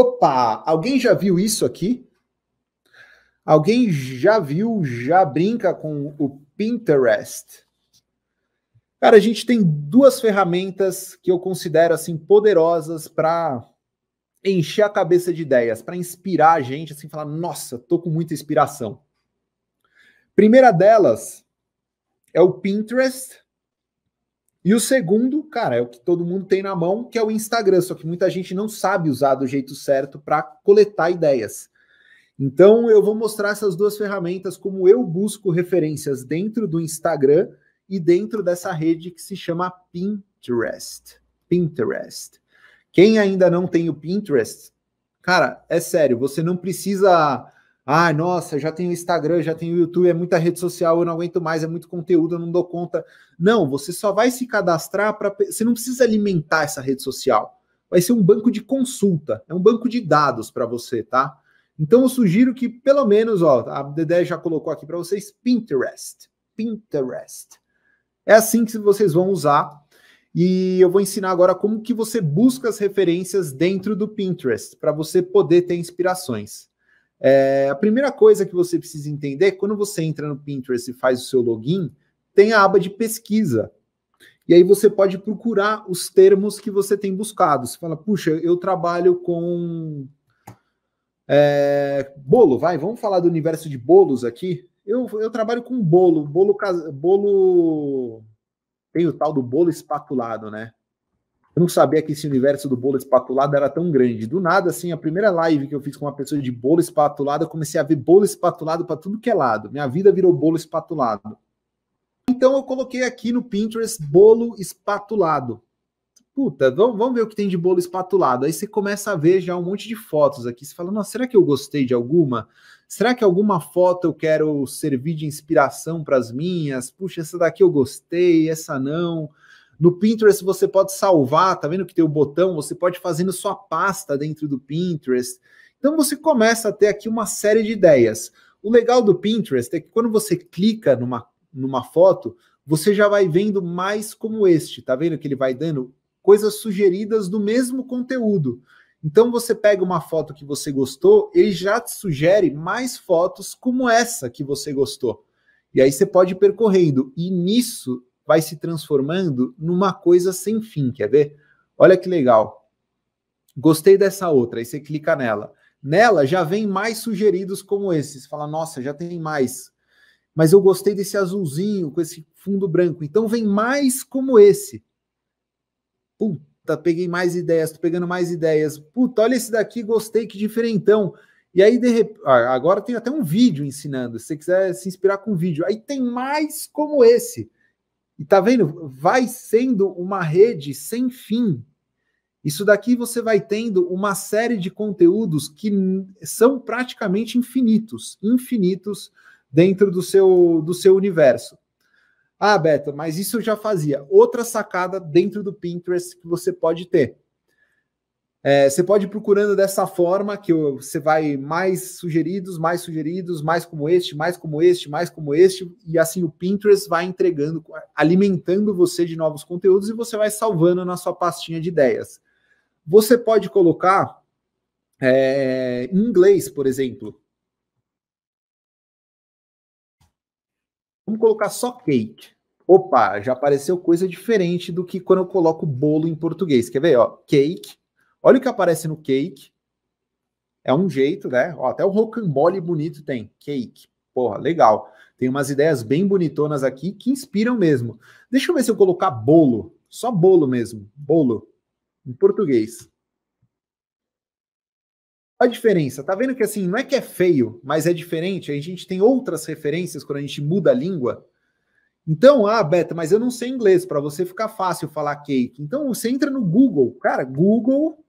Opa, alguém já viu isso aqui? Alguém já viu, já brinca com o Pinterest? Cara, a gente tem duas ferramentas que eu considero assim poderosas para encher a cabeça de ideias, para inspirar a gente, assim, falar: nossa, tô com muita inspiração. Primeira delas é o Pinterest e o segundo, cara, é o que todo mundo tem na mão, que é o Instagram, só que muita gente não sabe usar do jeito certo para coletar ideias. Então eu vou mostrar essas duas ferramentas como eu busco referências dentro do Instagram e dentro dessa rede que se chama Pinterest. Pinterest. Quem ainda não tem o Pinterest, cara, é sério, você não precisa ah, nossa, já tenho Instagram, já tenho YouTube, é muita rede social, eu não aguento mais, é muito conteúdo, eu não dou conta. Não, você só vai se cadastrar para. Você não precisa alimentar essa rede social. Vai ser um banco de consulta, é um banco de dados para você, tá? Então eu sugiro que pelo menos, ó, a Dedé já colocou aqui para vocês Pinterest. Pinterest. É assim que vocês vão usar e eu vou ensinar agora como que você busca as referências dentro do Pinterest para você poder ter inspirações. É, a primeira coisa que você precisa entender é quando você entra no Pinterest e faz o seu login, tem a aba de pesquisa. E aí você pode procurar os termos que você tem buscado. Você fala, puxa, eu trabalho com é, bolo, vai, vamos falar do universo de bolos aqui. Eu, eu trabalho com bolo, bolo, bolo. Tem o tal do bolo espatulado, né? Eu não sabia que esse universo do bolo espatulado era tão grande. Do nada, assim, a primeira live que eu fiz com uma pessoa de bolo espatulado, eu comecei a ver bolo espatulado para tudo que é lado. Minha vida virou bolo espatulado. Então eu coloquei aqui no Pinterest bolo espatulado. Puta, vamos, ver o que tem de bolo espatulado. Aí você começa a ver já um monte de fotos aqui. Você fala, nossa, será que eu gostei de alguma? Será que alguma foto eu quero servir de inspiração para as minhas? Puxa, essa daqui eu gostei, essa não. No Pinterest você pode salvar, tá vendo que tem o botão? Você pode fazer na sua pasta dentro do Pinterest. Então você começa a ter aqui uma série de ideias. O legal do Pinterest é que quando você clica numa, numa foto, você já vai vendo mais como este, tá vendo que ele vai dando coisas sugeridas do mesmo conteúdo. Então você pega uma foto que você gostou, ele já te sugere mais fotos como essa que você gostou. E aí você pode ir percorrendo. E nisso vai se transformando numa coisa sem fim, quer ver? Olha que legal. Gostei dessa outra, aí você clica nela. Nela já vem mais sugeridos como esses. fala, nossa, já tem mais. Mas eu gostei desse azulzinho com esse fundo branco. Então vem mais como esse. Puta, peguei mais ideias, tô pegando mais ideias. Puta, olha esse daqui, gostei, que diferentão. E aí, de rep... Ah, agora tem até um vídeo ensinando. Se você quiser se inspirar com um vídeo, aí tem mais como esse. E tá vendo? Vai sendo uma rede sem fim. Isso daqui você vai tendo uma série de conteúdos que são praticamente infinitos, infinitos dentro do seu, do seu universo. Ah, Beto, mas isso eu já fazia. Outra sacada dentro do Pinterest que você pode ter. É, você pode ir procurando dessa forma, que você vai mais sugeridos, mais sugeridos, mais como este, mais como este, mais como este, e assim o Pinterest vai entregando, alimentando você de novos conteúdos e você vai salvando na sua pastinha de ideias. Você pode colocar é, em inglês, por exemplo. Vamos colocar só cake. Opa, já apareceu coisa diferente do que quando eu coloco bolo em português. Quer ver? Ó, cake Olha o que aparece no cake. É um jeito, né? Ó, até o rocambole bonito tem. Cake. Porra, legal. Tem umas ideias bem bonitonas aqui que inspiram mesmo. Deixa eu ver se eu colocar bolo. Só bolo mesmo. Bolo. Em português. A diferença, tá vendo que assim, não é que é feio, mas é diferente. A gente tem outras referências quando a gente muda a língua. Então, ah, Beta, mas eu não sei inglês, para você ficar fácil falar cake. Então, você entra no Google. Cara, Google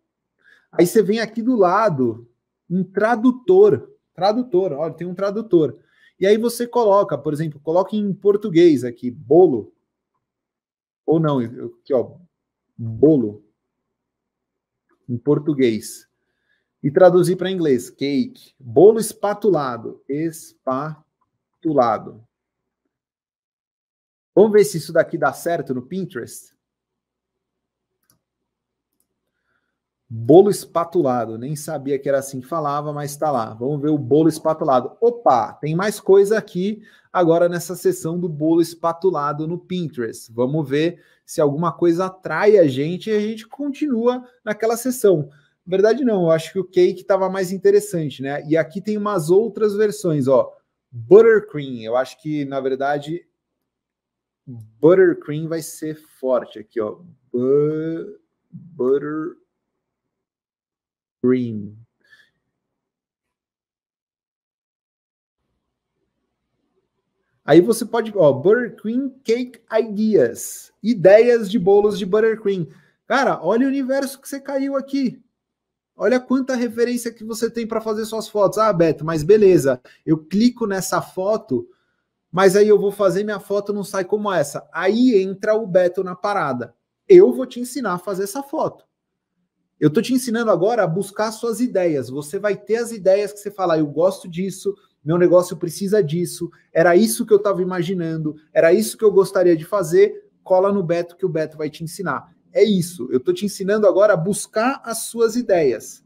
Aí você vem aqui do lado, um tradutor. Tradutor, olha, tem um tradutor. E aí você coloca, por exemplo, coloca em português aqui, bolo. Ou não, aqui, ó, bolo. Em português. E traduzir para inglês, cake. Bolo espatulado. Espatulado. Vamos ver se isso daqui dá certo no Pinterest? Bolo espatulado, nem sabia que era assim que falava, mas está lá. Vamos ver o bolo espatulado. Opa, tem mais coisa aqui agora nessa sessão do bolo espatulado no Pinterest. Vamos ver se alguma coisa atrai a gente e a gente continua naquela sessão. Na verdade, não, eu acho que o cake estava mais interessante, né? E aqui tem umas outras versões, ó. Buttercream, eu acho que na verdade Buttercream vai ser forte aqui, ó. butter Green. Aí você pode, ó, Buttercream Cake Ideas. Ideias de bolos de Buttercream. Cara, olha o universo que você caiu aqui. Olha quanta referência que você tem para fazer suas fotos. Ah, Beto, mas beleza. Eu clico nessa foto, mas aí eu vou fazer minha foto não sai como essa. Aí entra o Beto na parada. Eu vou te ensinar a fazer essa foto. Eu estou te ensinando agora a buscar suas ideias. Você vai ter as ideias que você fala, ah, eu gosto disso, meu negócio precisa disso, era isso que eu estava imaginando, era isso que eu gostaria de fazer. Cola no Beto que o Beto vai te ensinar. É isso. Eu estou te ensinando agora a buscar as suas ideias.